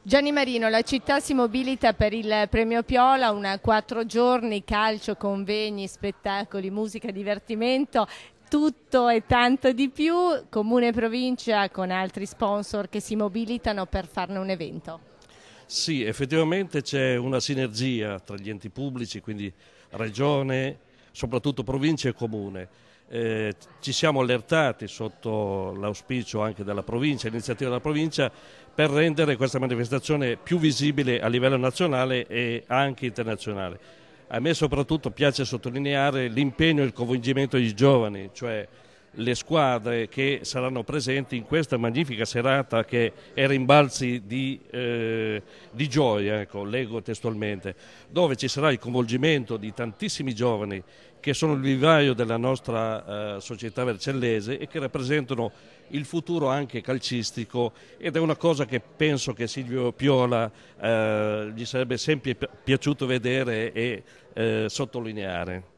Gianni Marino, la città si mobilita per il premio Piola, una quattro giorni, calcio, convegni, spettacoli, musica, divertimento, tutto e tanto di più, Comune e Provincia con altri sponsor che si mobilitano per farne un evento. Sì, effettivamente c'è una sinergia tra gli enti pubblici, quindi Regione, soprattutto Provincia e Comune eh, ci siamo allertati sotto l'auspicio anche della provincia, l'iniziativa della provincia, per rendere questa manifestazione più visibile a livello nazionale e anche internazionale. A me soprattutto piace sottolineare l'impegno e il coinvolgimento dei giovani, cioè le squadre che saranno presenti in questa magnifica serata che è rimbalzi di, eh, di gioia, ecco, leggo testualmente, dove ci sarà il coinvolgimento di tantissimi giovani che sono il vivaio della nostra eh, società vercellese e che rappresentano il futuro anche calcistico ed è una cosa che penso che Silvio Piola eh, gli sarebbe sempre piaciuto vedere e eh, sottolineare.